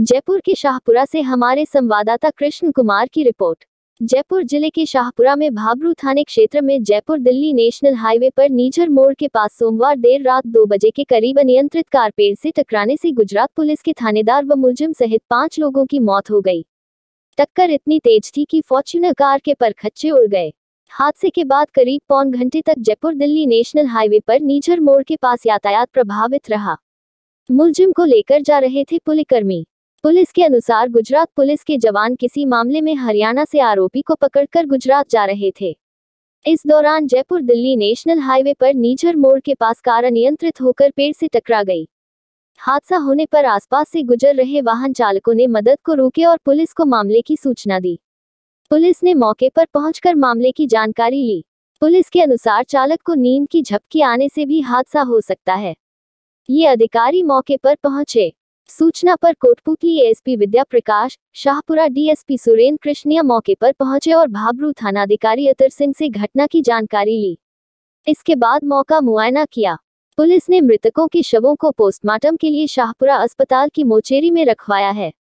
जयपुर के शाहपुरा से हमारे संवाददाता कृष्ण कुमार की रिपोर्ट जयपुर जिले के शाहपुरा में भाबरू थाने क्षेत्र में जयपुर दिल्ली नेशनल हाईवे पर नीझर मोड़ के पास सोमवार देर रात दो बजे के करीब अनियंत्रित कार पेड़ से टकराने से गुजरात पुलिस के थानेदार व मुलजिम सहित पांच लोगों की मौत हो गई टक्कर इतनी तेज थी कि फॉर्च्यूनर कार के पर खच्चे उड़ गए हादसे के बाद करीब पौन घंटे तक जयपुर दिल्ली नेशनल हाईवे पर नीझर मोड़ के पास यातायात प्रभावित रहा मुलजिम को लेकर जा रहे थे पुलिसकर्मी पुलिस के अनुसार गुजरात पुलिस के जवान किसी मामले में हरियाणा से आरोपी को पकड़कर गुजरात जा रहे थे इस दौरान जयपुर दिल्ली नेशनल हाईवे पर नीझर मोड़ के पास कार अनियंत्रित होकर पेड़ से टकरा गई हादसा होने पर आसपास से गुजर रहे वाहन चालकों ने मदद को रोके और पुलिस को मामले की सूचना दी पुलिस ने मौके पर पहुंचकर मामले की जानकारी ली पुलिस के अनुसार चालक को नींद की झपकी आने से भी हादसा हो सकता है ये अधिकारी मौके पर पहुंचे सूचना पर कोटपुतली एएसपी विद्या प्रकाश शाहपुरा डीएसपी सुरेंद्र कृष्णिया मौके पर पहुंचे और भाबरू थानाधिकारी अतर सिंह से घटना की जानकारी ली इसके बाद मौका मुआयना किया पुलिस ने मृतकों के शवों को पोस्टमार्टम के लिए शाहपुरा अस्पताल की मोचेरी में रखवाया है